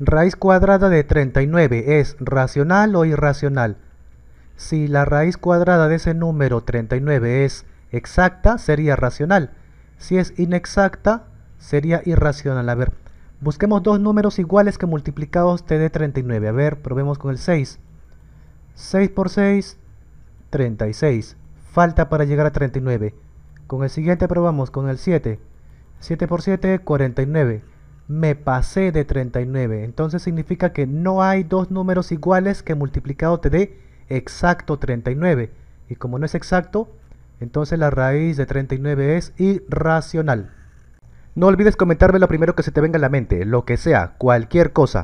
Raíz cuadrada de 39 es racional o irracional. Si la raíz cuadrada de ese número 39 es exacta, sería racional. Si es inexacta, sería irracional. A ver, busquemos dos números iguales que multiplicados te dé 39. A ver, probemos con el 6. 6 por 6, 36. Falta para llegar a 39. Con el siguiente probamos con el 7. 7 por 7, 49 me pasé de 39. Entonces significa que no hay dos números iguales que multiplicado te dé exacto 39. Y como no es exacto, entonces la raíz de 39 es irracional. No olvides comentarme lo primero que se te venga a la mente, lo que sea, cualquier cosa.